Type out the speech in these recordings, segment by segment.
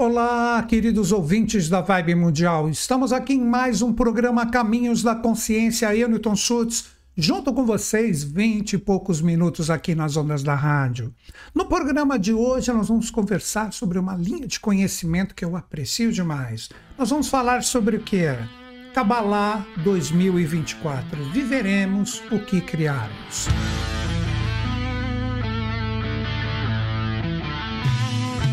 Olá, queridos ouvintes da Vibe Mundial. Estamos aqui em mais um programa Caminhos da Consciência. Eu, Newton Schultz, junto com vocês, vinte e poucos minutos aqui nas ondas da rádio. No programa de hoje, nós vamos conversar sobre uma linha de conhecimento que eu aprecio demais. Nós vamos falar sobre o que é Cabalá 2024. Viveremos o que criarmos.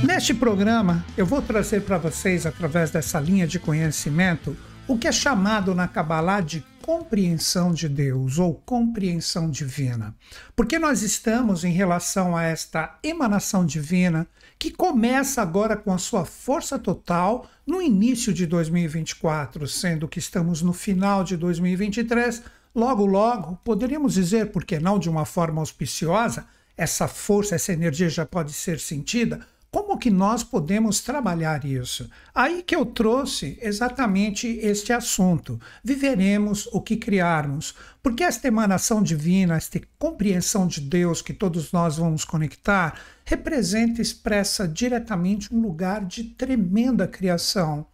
Neste programa, eu vou trazer para vocês, através dessa linha de conhecimento, o que é chamado na Kabbalah de compreensão de Deus ou compreensão divina. Porque nós estamos em relação a esta emanação divina que começa agora com a sua força total no início de 2024, sendo que estamos no final de 2023. Logo, logo, poderíamos dizer, por que não de uma forma auspiciosa, essa força, essa energia já pode ser sentida como que nós podemos trabalhar isso? Aí que eu trouxe exatamente este assunto. Viveremos o que criarmos. Porque esta emanação divina, esta compreensão de Deus que todos nós vamos conectar, representa expressa diretamente um lugar de tremenda criação.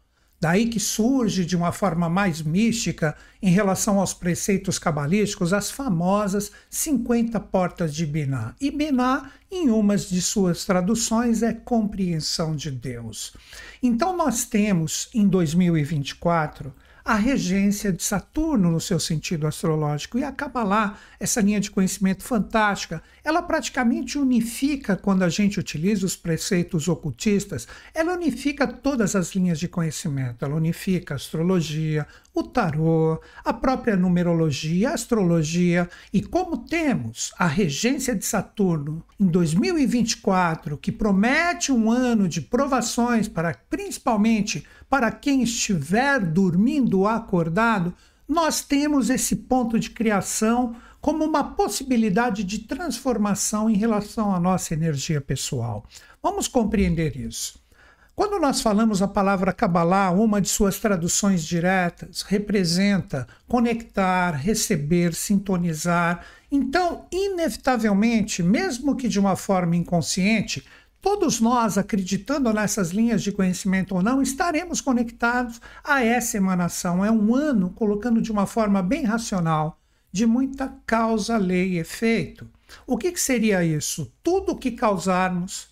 Daí que surge de uma forma mais mística em relação aos preceitos cabalísticos as famosas 50 portas de Biná. E Biná, em umas de suas traduções, é compreensão de Deus. Então nós temos em 2024 a regência de Saturno no seu sentido astrológico. E acaba lá essa linha de conhecimento fantástica, ela praticamente unifica, quando a gente utiliza os preceitos ocultistas, ela unifica todas as linhas de conhecimento. Ela unifica a astrologia, o tarô, a própria numerologia, a astrologia. E como temos a regência de Saturno em 2024, que promete um ano de provações para principalmente para quem estiver dormindo acordado, nós temos esse ponto de criação como uma possibilidade de transformação em relação à nossa energia pessoal. Vamos compreender isso. Quando nós falamos a palavra Kabbalah, uma de suas traduções diretas representa conectar, receber, sintonizar. Então, inevitavelmente, mesmo que de uma forma inconsciente, Todos nós, acreditando nessas linhas de conhecimento ou não, estaremos conectados a essa emanação. É um ano colocando de uma forma bem racional, de muita causa, lei e efeito. O que, que seria isso? Tudo que causarmos,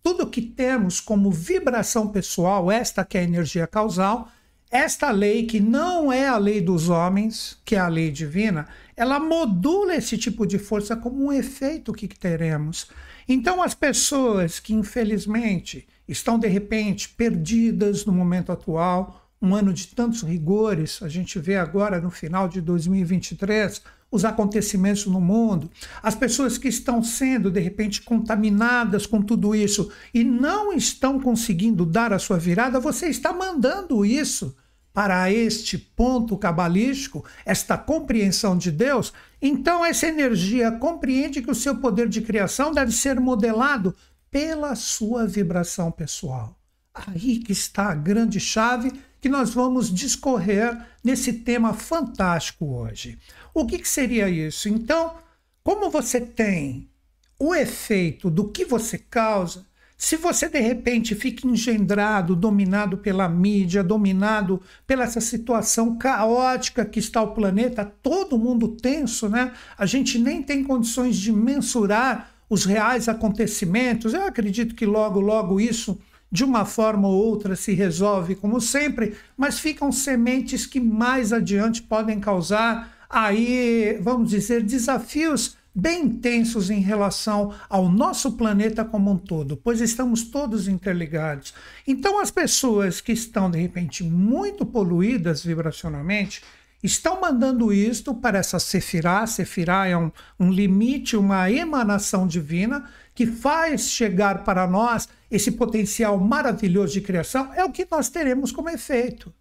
tudo que temos como vibração pessoal, esta que é a energia causal, esta lei, que não é a lei dos homens, que é a lei divina, ela modula esse tipo de força como um efeito que teremos. Então, as pessoas que, infelizmente, estão de repente perdidas no momento atual, um ano de tantos rigores, a gente vê agora no final de 2023 os acontecimentos no mundo, as pessoas que estão sendo de repente contaminadas com tudo isso e não estão conseguindo dar a sua virada, você está mandando isso para este ponto cabalístico, esta compreensão de Deus, então essa energia compreende que o seu poder de criação deve ser modelado pela sua vibração pessoal. Aí que está a grande chave que nós vamos discorrer nesse tema fantástico hoje. O que, que seria isso? Então, como você tem o efeito do que você causa, se você de repente fica engendrado, dominado pela mídia, dominado pela essa situação caótica que está o planeta, todo mundo tenso, né? A gente nem tem condições de mensurar os reais acontecimentos. Eu acredito que logo, logo isso de uma forma ou outra se resolve, como sempre, mas ficam sementes que mais adiante podem causar aí, vamos dizer, desafios bem intensos em relação ao nosso planeta como um todo, pois estamos todos interligados. Então, as pessoas que estão, de repente, muito poluídas vibracionalmente, estão mandando isto para essa Sefirá. Sefirá é um, um limite, uma emanação divina que faz chegar para nós esse potencial maravilhoso de criação, é o que nós teremos como efeito.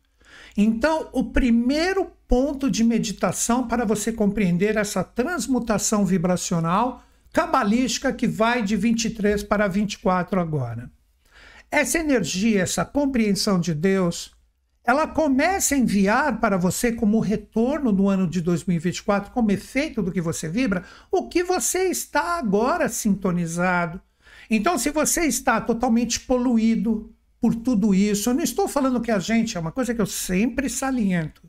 Então, o primeiro ponto de meditação para você compreender essa transmutação vibracional cabalística que vai de 23 para 24 agora. Essa energia, essa compreensão de Deus, ela começa a enviar para você como retorno no ano de 2024, como efeito do que você vibra, o que você está agora sintonizado. Então, se você está totalmente poluído por tudo isso, eu não estou falando que a gente, é uma coisa que eu sempre saliento.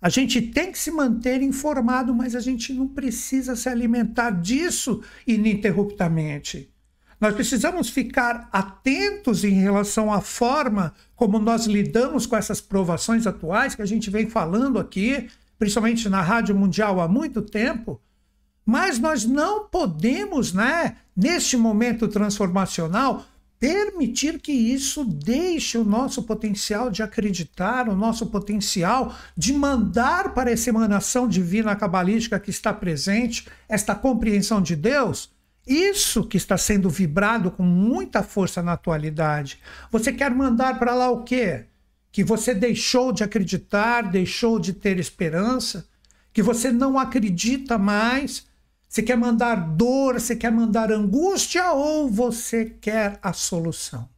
A gente tem que se manter informado, mas a gente não precisa se alimentar disso ininterruptamente. Nós precisamos ficar atentos em relação à forma como nós lidamos com essas provações atuais que a gente vem falando aqui, principalmente na Rádio Mundial há muito tempo, mas nós não podemos, né, neste momento transformacional, permitir que isso deixe o nosso potencial de acreditar, o nosso potencial de mandar para essa emanação divina cabalística que está presente, esta compreensão de Deus. Isso que está sendo vibrado com muita força na atualidade. Você quer mandar para lá o quê? Que você deixou de acreditar, deixou de ter esperança, que você não acredita mais, você quer mandar dor, você quer mandar angústia ou você quer a solução?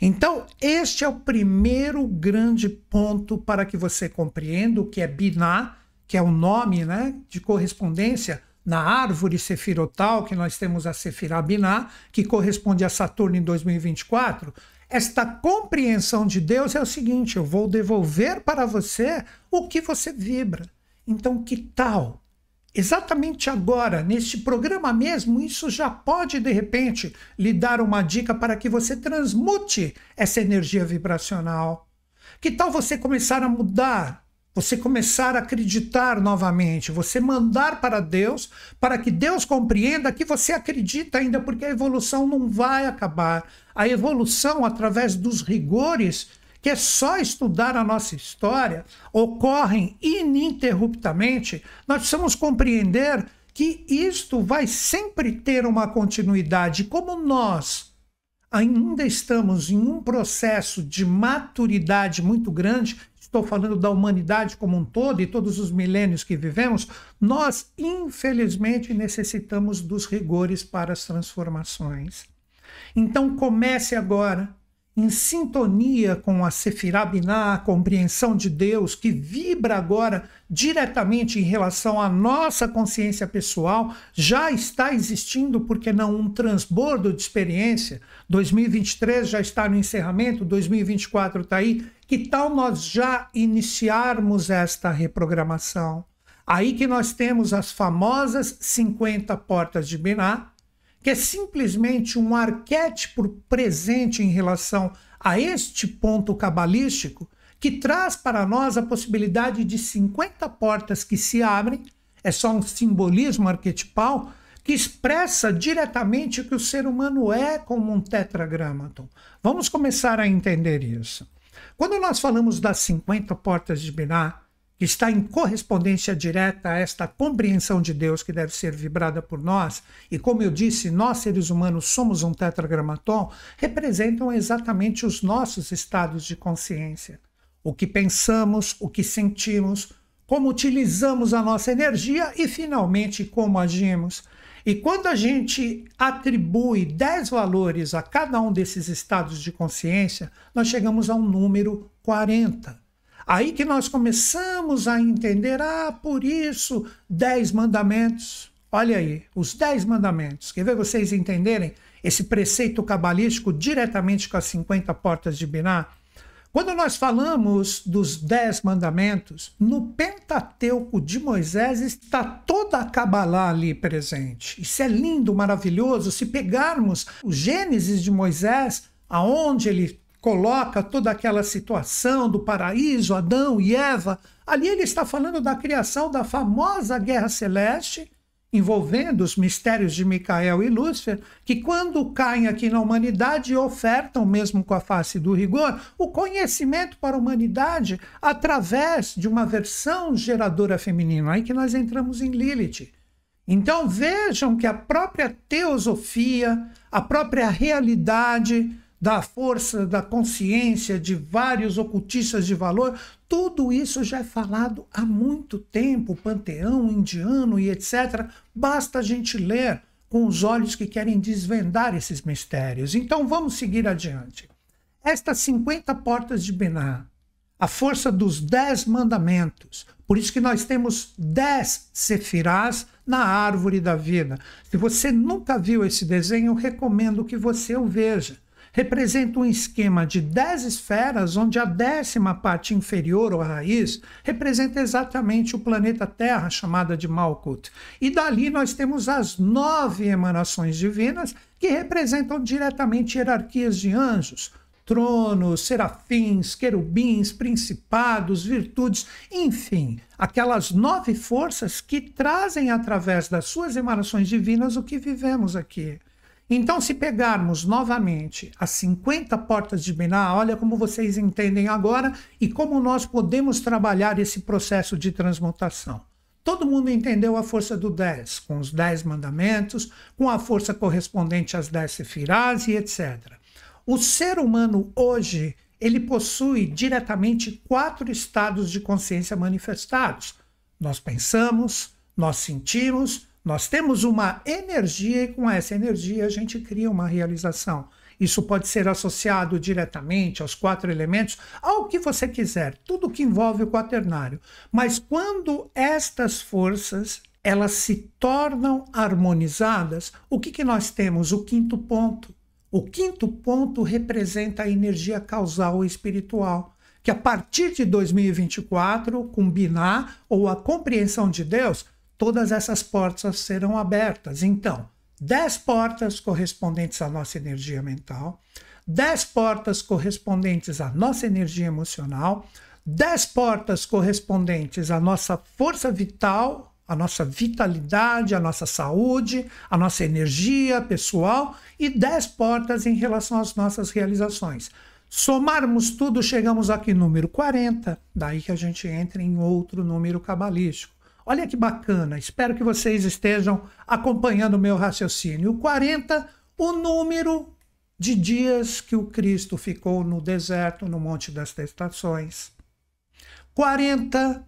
Então, este é o primeiro grande ponto para que você compreenda o que é Biná, que é o nome né, de correspondência na árvore sefirotal, que nós temos a Sefirah Biná, que corresponde a Saturno em 2024. Esta compreensão de Deus é o seguinte: eu vou devolver para você o que você vibra. Então, que tal Exatamente agora, neste programa mesmo, isso já pode de repente lhe dar uma dica para que você transmute essa energia vibracional. Que tal você começar a mudar você começar a acreditar novamente, você mandar para Deus, para que Deus compreenda que você acredita ainda, porque a evolução não vai acabar. A evolução, através dos rigores que é só estudar a nossa história, ocorrem ininterruptamente, nós precisamos compreender que isto vai sempre ter uma continuidade. Como nós ainda estamos em um processo de maturidade muito grande, estou falando da humanidade como um todo e todos os milênios que vivemos, nós, infelizmente, necessitamos dos rigores para as transformações. Então, comece agora em sintonia com a Sefirah Binah, a compreensão de Deus, que vibra agora diretamente em relação à nossa consciência pessoal, já está existindo, porque não, um transbordo de experiência. 2023 já está no encerramento, 2024 está aí. Que tal nós já iniciarmos esta reprogramação? Aí que nós temos as famosas 50 portas de Binah, que é simplesmente um arquétipo presente em relação a este ponto cabalístico, que traz para nós a possibilidade de 50 portas que se abrem, é só um simbolismo arquetipal, que expressa diretamente o que o ser humano é como um tetragramaton. Vamos começar a entender isso. Quando nós falamos das 50 portas de Binah, que está em correspondência direta a esta compreensão de Deus que deve ser vibrada por nós, e como eu disse, nós seres humanos somos um tetragramatom, representam exatamente os nossos estados de consciência. O que pensamos, o que sentimos, como utilizamos a nossa energia e, finalmente, como agimos. E quando a gente atribui 10 valores a cada um desses estados de consciência, nós chegamos a um número 40. Aí que nós começamos a entender, ah, por isso, dez mandamentos. Olha aí, os dez mandamentos. Quer ver vocês entenderem esse preceito cabalístico diretamente com as 50 portas de Biná? Quando nós falamos dos dez mandamentos, no Pentateuco de Moisés está toda a Cabalá ali presente. Isso é lindo, maravilhoso. Se pegarmos o Gênesis de Moisés, aonde ele coloca toda aquela situação do paraíso, Adão e Eva. Ali ele está falando da criação da famosa guerra celeste, envolvendo os mistérios de Micael e Lúcifer, que quando caem aqui na humanidade ofertam, mesmo com a face do rigor, o conhecimento para a humanidade através de uma versão geradora feminina. Aí que nós entramos em Lilith. Então vejam que a própria teosofia, a própria realidade, da força da consciência de vários ocultistas de valor, tudo isso já é falado há muito tempo, panteão indiano e etc. Basta a gente ler com os olhos que querem desvendar esses mistérios. Então vamos seguir adiante. Estas 50 portas de Bená, a força dos 10 mandamentos, por isso que nós temos 10 sefirás na árvore da vida. Se você nunca viu esse desenho, recomendo que você o veja representa um esquema de 10 esferas, onde a décima parte inferior, ou a raiz, representa exatamente o planeta Terra, chamada de Malkuth. E dali nós temos as nove emanações divinas, que representam diretamente hierarquias de anjos, tronos, serafins, querubins, principados, virtudes, enfim, aquelas nove forças que trazem através das suas emanações divinas o que vivemos aqui. Então, se pegarmos novamente as 50 portas de Biná, olha como vocês entendem agora e como nós podemos trabalhar esse processo de transmutação. Todo mundo entendeu a força do 10, com os 10 mandamentos, com a força correspondente às 10 sefirás e etc. O ser humano hoje, ele possui diretamente quatro estados de consciência manifestados. Nós pensamos, nós sentimos, nós temos uma energia e com essa energia a gente cria uma realização. Isso pode ser associado diretamente aos quatro elementos, ao que você quiser, tudo que envolve o quaternário. Mas quando estas forças elas se tornam harmonizadas, o que, que nós temos? O quinto ponto. O quinto ponto representa a energia causal espiritual que a partir de 2024, combinar ou a compreensão de Deus, todas essas portas serão abertas. Então, 10 portas correspondentes à nossa energia mental, 10 portas correspondentes à nossa energia emocional, 10 portas correspondentes à nossa força vital, à nossa vitalidade, à nossa saúde, à nossa energia pessoal e 10 portas em relação às nossas realizações. Somarmos tudo, chegamos aqui número 40, daí que a gente entra em outro número cabalístico. Olha que bacana, espero que vocês estejam acompanhando o meu raciocínio. 40, o número de dias que o Cristo ficou no deserto, no Monte das Testações. 40,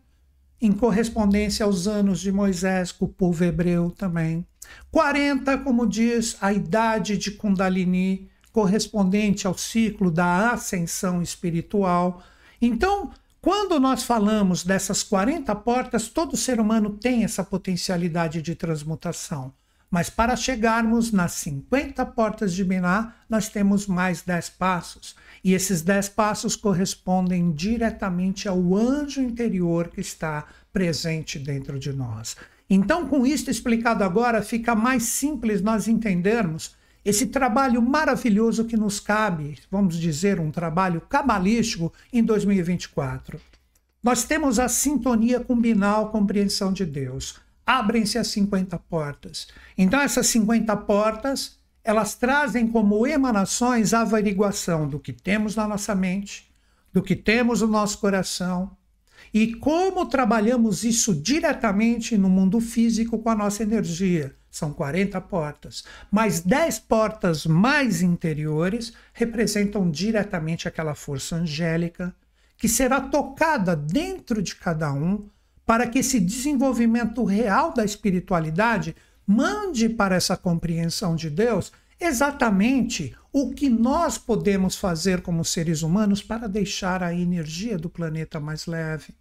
em correspondência aos anos de Moisés, o povo hebreu também. 40, como diz a idade de Kundalini, correspondente ao ciclo da ascensão espiritual. Então, quando nós falamos dessas 40 portas, todo ser humano tem essa potencialidade de transmutação. Mas para chegarmos nas 50 portas de Binah, nós temos mais 10 passos. E esses 10 passos correspondem diretamente ao anjo interior que está presente dentro de nós. Então, com isto explicado agora, fica mais simples nós entendermos esse trabalho maravilhoso que nos cabe, vamos dizer, um trabalho cabalístico em 2024. Nós temos a sintonia combinal compreensão de Deus. Abrem-se as 50 portas. Então, essas 50 portas, elas trazem como emanações a averiguação do que temos na nossa mente, do que temos no nosso coração, e como trabalhamos isso diretamente no mundo físico com a nossa energia. São 40 portas, mas 10 portas mais interiores representam diretamente aquela força angélica que será tocada dentro de cada um para que esse desenvolvimento real da espiritualidade mande para essa compreensão de Deus exatamente o que nós podemos fazer como seres humanos para deixar a energia do planeta mais leve.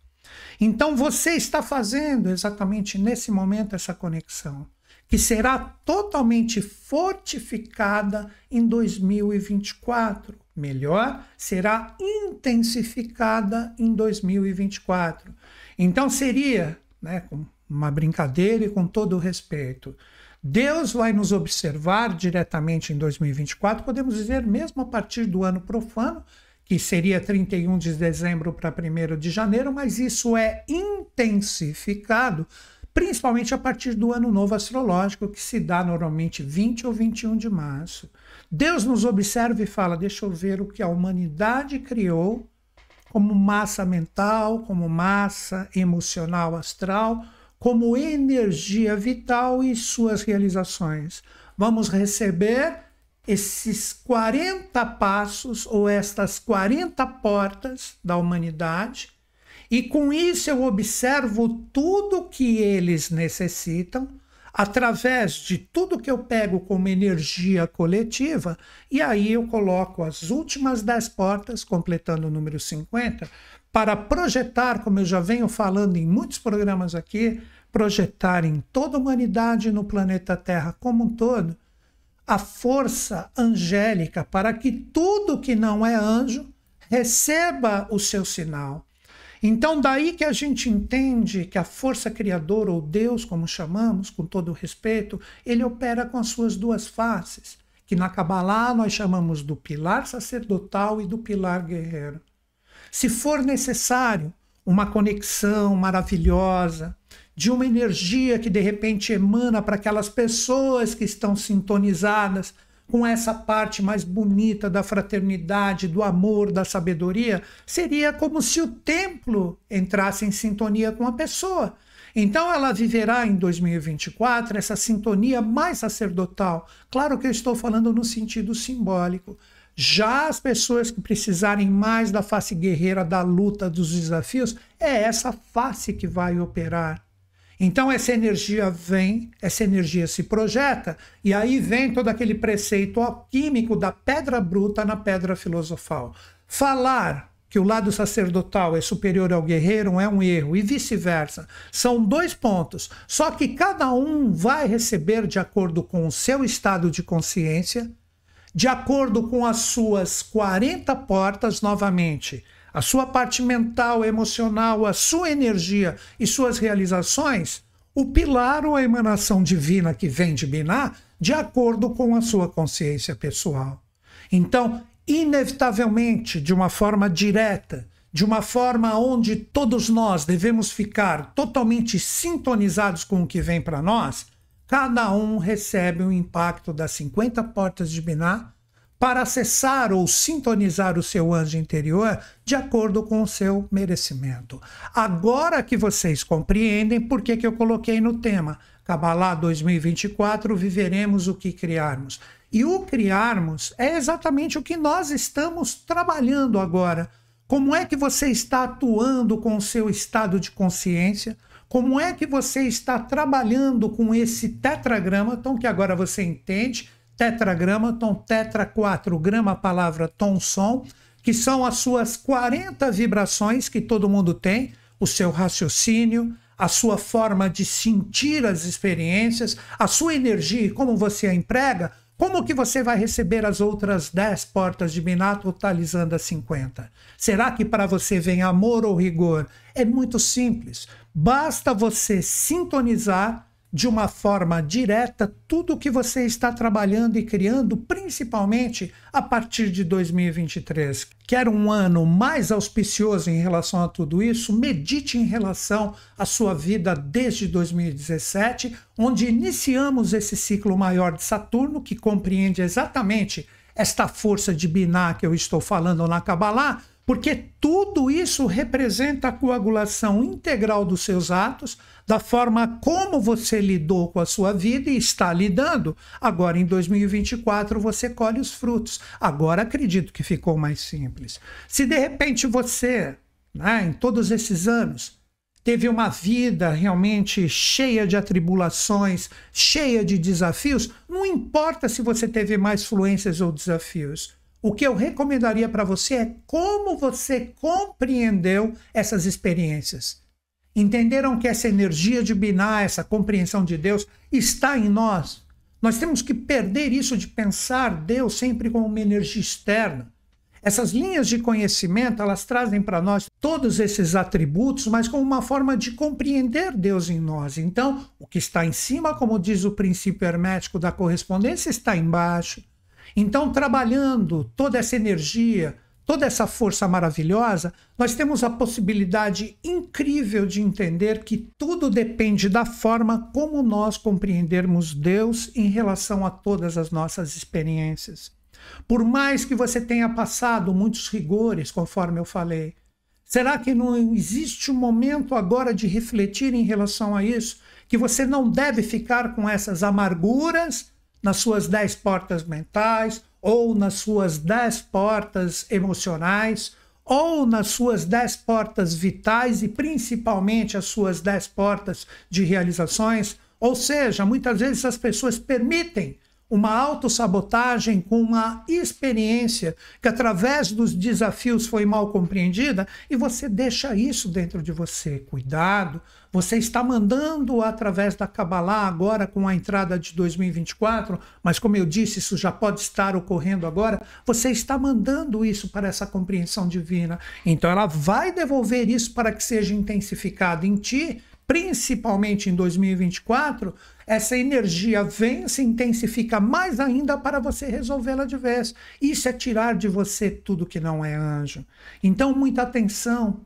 Então você está fazendo exatamente nesse momento essa conexão, que será totalmente fortificada em 2024. Melhor, será intensificada em 2024. Então seria, né, uma brincadeira e com todo o respeito. Deus vai nos observar diretamente em 2024, podemos dizer mesmo a partir do ano profano, que seria 31 de dezembro para 1 de janeiro, mas isso é intensificado, principalmente a partir do ano novo astrológico, que se dá normalmente 20 ou 21 de março. Deus nos observa e fala: deixa eu ver o que a humanidade criou como massa mental, como massa emocional astral, como energia vital e suas realizações. Vamos receber esses 40 passos ou estas 40 portas da humanidade, e com isso eu observo tudo que eles necessitam através de tudo que eu pego como energia coletiva, e aí eu coloco as últimas 10 portas, completando o número 50, para projetar, como eu já venho falando em muitos programas aqui, projetar em toda a humanidade no planeta Terra como um todo a força angélica para que tudo que não é anjo receba o seu sinal. Então, daí que a gente entende que a força criadora, ou Deus, como chamamos, com todo respeito, ele opera com as suas duas faces, que na Kabbalah nós chamamos do pilar sacerdotal e do pilar guerreiro. Se for necessário uma conexão maravilhosa, de uma energia que de repente emana para aquelas pessoas que estão sintonizadas com essa parte mais bonita da fraternidade, do amor, da sabedoria, seria como se o templo entrasse em sintonia com a pessoa. Então ela viverá em 2024 essa sintonia mais sacerdotal. Claro que eu estou falando no sentido simbólico. Já as pessoas que precisarem mais da face guerreira, da luta, dos desafios, é essa face que vai operar. Então essa energia vem, essa energia se projeta, e aí vem todo aquele preceito alquímico da pedra bruta na pedra filosofal. Falar que o lado sacerdotal é superior ao guerreiro é um erro, e vice-versa. São dois pontos, só que cada um vai receber de acordo com o seu estado de consciência, de acordo com as suas 40 portas novamente a sua parte mental, emocional, a sua energia e suas realizações, o pilar ou a emanação divina que vem de Biná, de acordo com a sua consciência pessoal. Então, inevitavelmente, de uma forma direta, de uma forma onde todos nós devemos ficar totalmente sintonizados com o que vem para nós, cada um recebe o impacto das 50 portas de Biná para acessar ou sintonizar o seu anjo interior de acordo com o seu merecimento. Agora que vocês compreendem por que, que eu coloquei no tema Cabalá 2024, viveremos o que criarmos. E o criarmos é exatamente o que nós estamos trabalhando agora. Como é que você está atuando com o seu estado de consciência? Como é que você está trabalhando com esse tetragrama, então que agora você entende tetragramaton, tetra 4 grama palavra tom som, que são as suas 40 vibrações que todo mundo tem, o seu raciocínio, a sua forma de sentir as experiências, a sua energia e como você a emprega, como que você vai receber as outras 10 portas de Biná, totalizando as 50? Será que para você vem amor ou rigor? É muito simples. Basta você sintonizar de uma forma direta tudo o que você está trabalhando e criando, principalmente a partir de 2023. Quer um ano mais auspicioso em relação a tudo isso? Medite em relação à sua vida desde 2017, onde iniciamos esse ciclo maior de Saturno, que compreende exatamente esta força de Biná que eu estou falando na Kabbalah, porque tudo isso representa a coagulação integral dos seus atos, da forma como você lidou com a sua vida e está lidando. Agora, em 2024, você colhe os frutos. Agora, acredito que ficou mais simples. Se de repente você, né, em todos esses anos, teve uma vida realmente cheia de atribulações, cheia de desafios, não importa se você teve mais fluências ou desafios. O que eu recomendaria para você é como você compreendeu essas experiências entenderam que essa energia de Biná, essa compreensão de Deus, está em nós. Nós temos que perder isso de pensar Deus sempre como uma energia externa. Essas linhas de conhecimento, elas trazem para nós todos esses atributos, mas como uma forma de compreender Deus em nós. Então, o que está em cima, como diz o princípio hermético da correspondência, está embaixo. Então, trabalhando toda essa energia, toda essa força maravilhosa, nós temos a possibilidade incrível de entender que tudo depende da forma como nós compreendermos Deus em relação a todas as nossas experiências. Por mais que você tenha passado muitos rigores, conforme eu falei, será que não existe um momento agora de refletir em relação a isso? Que você não deve ficar com essas amarguras nas suas dez portas mentais ou nas suas dez portas emocionais, ou nas suas dez portas vitais e principalmente as suas dez portas de realizações. Ou seja, muitas vezes as pessoas permitem uma autossabotagem com uma experiência que, através dos desafios, foi mal compreendida e você deixa isso dentro de você. Cuidado, você está mandando através da Kabbalah agora com a entrada de 2024, mas como eu disse, isso já pode estar ocorrendo agora. Você está mandando isso para essa compreensão divina. Então, ela vai devolver isso para que seja intensificado em ti principalmente em 2024, essa energia vem, se intensifica mais ainda para você resolvê-la de vez. Isso é tirar de você tudo que não é anjo. Então, muita atenção.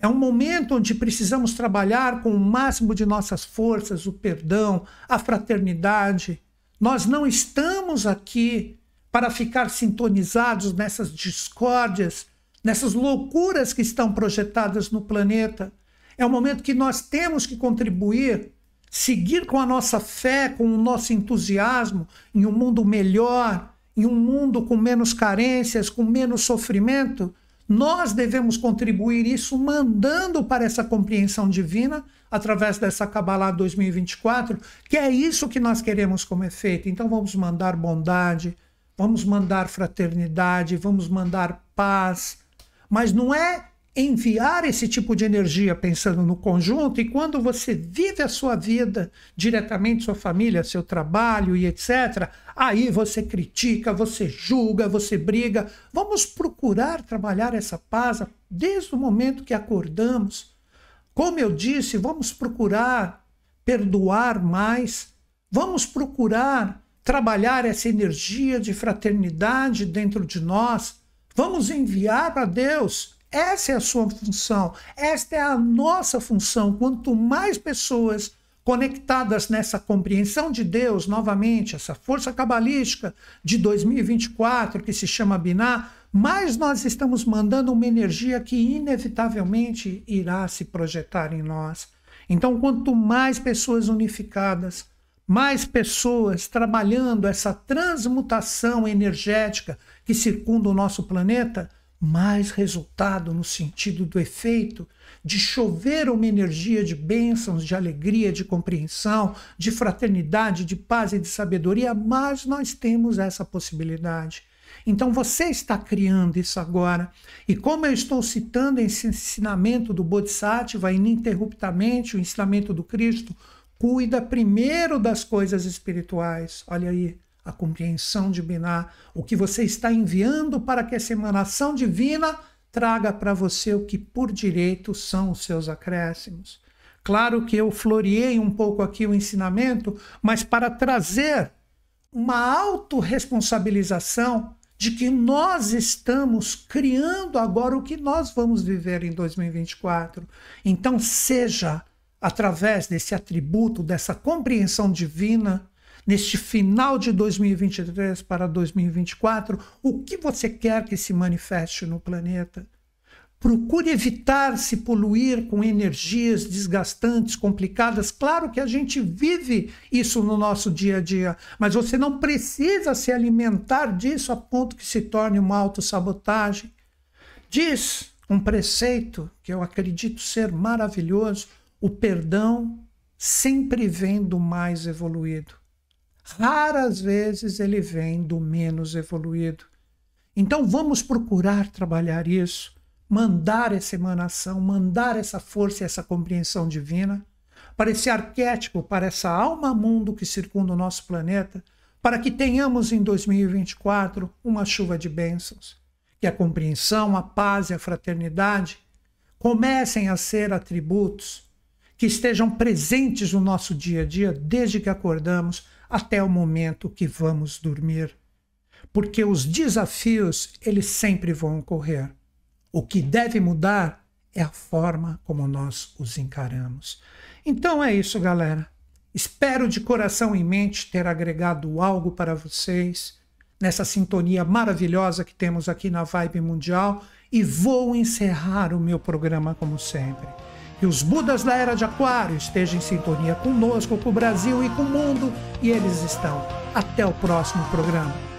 É um momento onde precisamos trabalhar com o máximo de nossas forças o perdão, a fraternidade. Nós não estamos aqui para ficar sintonizados nessas discórdias, nessas loucuras que estão projetadas no planeta. É o momento que nós temos que contribuir, seguir com a nossa fé, com o nosso entusiasmo em um mundo melhor, em um mundo com menos carências, com menos sofrimento. Nós devemos contribuir isso mandando para essa compreensão divina através dessa Kabbalah 2024, que é isso que nós queremos como efeito. Então vamos mandar bondade, vamos mandar fraternidade, vamos mandar paz, mas não é enviar esse tipo de energia pensando no conjunto, e quando você vive a sua vida diretamente, sua família, seu trabalho e etc., aí você critica, você julga, você briga. Vamos procurar trabalhar essa paz desde o momento que acordamos. Como eu disse, vamos procurar perdoar mais, vamos procurar trabalhar essa energia de fraternidade dentro de nós, vamos enviar para Deus essa é a sua função, esta é a nossa função. Quanto mais pessoas conectadas nessa compreensão de Deus, novamente, essa força cabalística de 2024 que se chama Biná, mais nós estamos mandando uma energia que inevitavelmente irá se projetar em nós. Então, quanto mais pessoas unificadas, mais pessoas trabalhando essa transmutação energética que circunda o nosso planeta, mais resultado no sentido do efeito de chover uma energia de bênçãos, de alegria, de compreensão, de fraternidade, de paz e de sabedoria, mas nós temos essa possibilidade. Então você está criando isso agora. E como eu estou citando esse ensinamento do Bodhisattva ininterruptamente, o ensinamento do Cristo, cuida primeiro das coisas espirituais. Olha aí a compreensão de Biná, o que você está enviando para que essa emanação divina traga para você o que por direito são os seus acréscimos. Claro que eu floreei um pouco aqui o ensinamento, mas para trazer uma autorresponsabilização de que nós estamos criando agora o que nós vamos viver em 2024. Então, seja através desse atributo, dessa compreensão divina, neste final de 2023 para 2024, o que você quer que se manifeste no planeta. Procure evitar se poluir com energias desgastantes, complicadas. Claro que a gente vive isso no nosso dia a dia, mas você não precisa se alimentar disso a ponto que se torne uma autossabotagem. Diz um preceito que eu acredito ser maravilhoso: o perdão sempre vem do mais evoluído raras vezes ele vem do menos evoluído. Então vamos procurar trabalhar isso, mandar essa emanação, mandar essa força e essa compreensão divina para esse arquétipo, para essa alma mundo que circunda o nosso planeta, para que tenhamos em 2024 uma chuva de bênçãos, que a compreensão, a paz e a fraternidade comecem a ser atributos que estejam presentes no nosso dia a dia desde que acordamos até o momento que vamos dormir, porque os desafios eles sempre vão ocorrer. O que deve mudar é a forma como nós os encaramos. Então é isso, galera. Espero de coração e mente ter agregado algo para vocês nessa sintonia maravilhosa que temos aqui na Vibe Mundial e vou encerrar o meu programa como sempre. Que os Budas da Era de Aquário estejam em sintonia conosco, com o Brasil e com o mundo, e eles estão. Até o próximo programa.